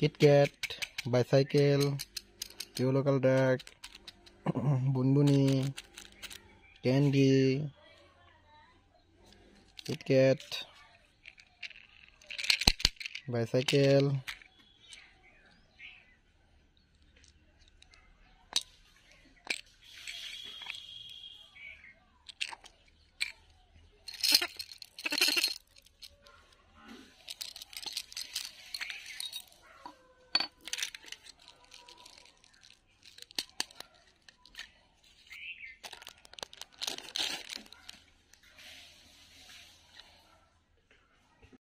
KitKat, Bicycle, Pure Local Duck, Bunbuni, Candy, KitKat, Bicycle,